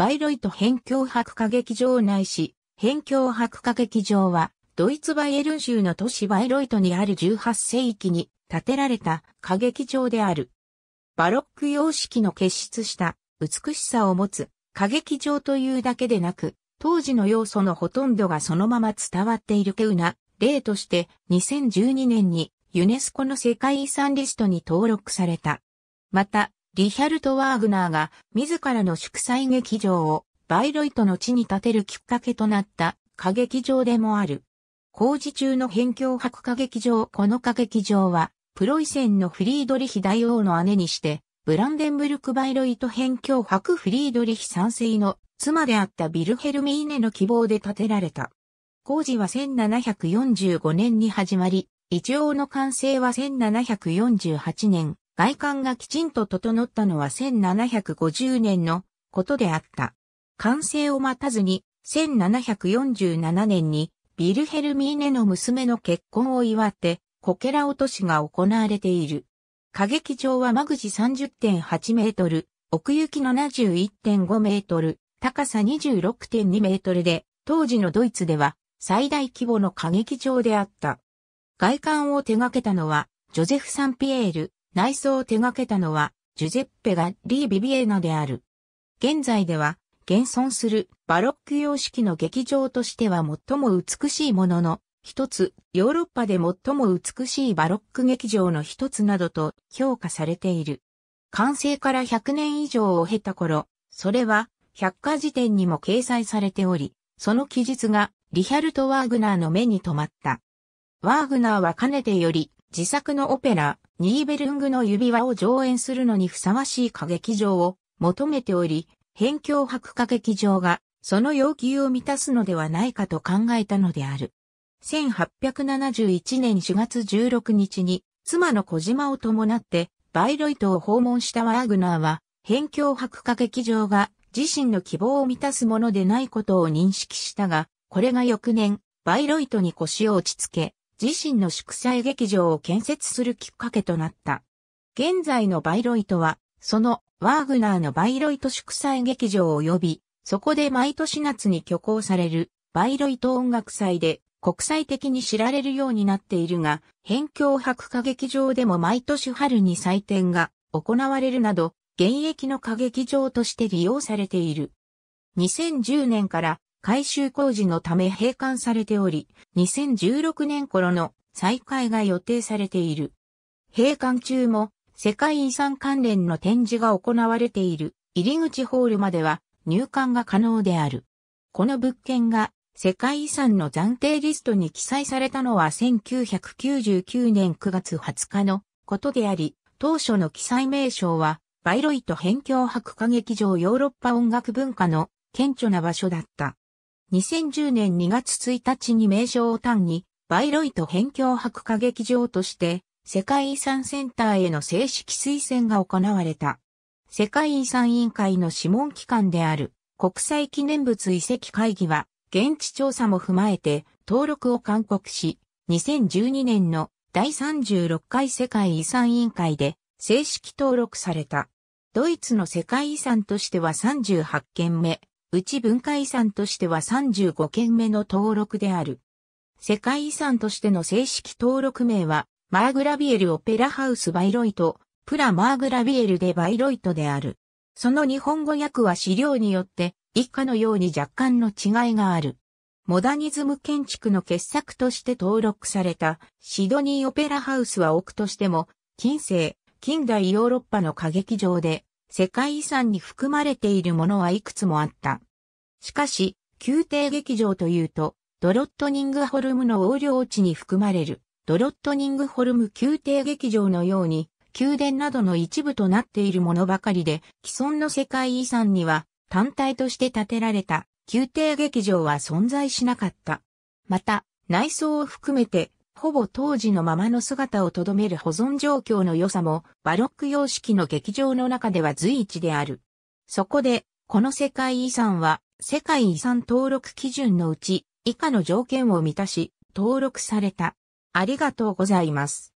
バイロイト辺境博歌劇場内市、辺境博歌劇場は、ドイツバイエルン州の都市バイロイトにある18世紀に建てられた歌劇場である。バロック様式の結出した美しさを持つ歌劇場というだけでなく、当時の要素のほとんどがそのまま伝わっているけうな例として2012年にユネスコの世界遺産リストに登録された。また、リヒャルト・ワーグナーが自らの祝祭劇場をバイロイトの地に建てるきっかけとなった歌劇場でもある。工事中の辺境博歌劇場この歌劇場はプロイセンのフリードリヒ大王の姉にしてブランデンブルク・バイロイト辺境博フリードリヒ三世の妻であったビルヘルミーネの希望で建てられた。工事は1745年に始まり、一応の完成は1748年、外観がきちんと整ったのは1750年のことであった。完成を待たずに、1747年にビルヘルミーネの娘の結婚を祝って、コケラ落としが行われている。歌劇場は間口30.8メートル、奥行き71.5メートル、高さ26.2メートルで、当時のドイツでは最大規模の歌劇場であった。外観を手掛けたのは、ジョゼフ・サンピエール、内装を手掛けたのは、ジュゼッペ・がリー・ビビエーナである。現在では、現存するバロック様式の劇場としては最も美しいものの、一つ、ヨーロッパで最も美しいバロック劇場の一つなどと評価されている。完成から100年以上を経た頃、それは百科事典にも掲載されており、その記述がリヒャルト・ワーグナーの目に留まった。ワーグナーはかねてより自作のオペラ、ニーベルングの指輪を上演するのにふさわしい歌劇場を求めており、辺境博歌劇場がその要求を満たすのではないかと考えたのである。1871年4月16日に妻の小島を伴ってバイロイトを訪問したワーグナーは、辺境博歌劇場が自身の希望を満たすものでないことを認識したが、これが翌年、バイロイトに腰を落ち着け、自身の祝祭劇場を建設するきっかけとなった。現在のバイロイトは、そのワーグナーのバイロイト祝祭劇場及び、そこで毎年夏に挙行されるバイロイト音楽祭で国際的に知られるようになっているが、辺境博歌劇場でも毎年春に祭典が行われるなど、現役の歌劇場として利用されている。2010年から改修工事のため閉館されており、2016年頃の再開が予定されている。閉館中も世界遺産関連の展示が行われている入り口ホールまでは入館が可能である。この物件が世界遺産の暫定リストに記載されたのは1999年9月20日のことであり、当初の記載名称はバイロイト辺境博歌劇場ヨーロッパ音楽文化の顕著な場所だった。2010年2月1日に名称を単に、バイロイト辺境博歌劇場として、世界遺産センターへの正式推薦が行われた。世界遺産委員会の諮問機関である国際記念物遺跡会議は現地調査も踏まえて登録を勧告し、2012年の第36回世界遺産委員会で正式登録された。ドイツの世界遺産としては38件目、うち文化遺産としては35件目の登録である。世界遺産としての正式登録名は、マーグラビエルオペラハウスバイロイト、プラマーグラビエルでバイロイトである。その日本語訳は資料によって、以下のように若干の違いがある。モダニズム建築の傑作として登録されたシドニーオペラハウスは奥としても、近世、近代ヨーロッパの歌劇場で、世界遺産に含まれているものはいくつもあった。しかし、宮廷劇場というと、ドロットニングホルムの横領地に含まれる、ドロットニングホルム宮廷劇場のように、宮殿などの一部となっているものばかりで、既存の世界遺産には、単体として建てられた宮廷劇場は存在しなかった。また、内装を含めてほぼ当時のままの姿をとどめる保存状況の良さも、バロック様式の劇場の中では随一である。そこで、この世界遺産は、世界遺産登録基準のうち、以下の条件を満たし、登録された。ありがとうございます。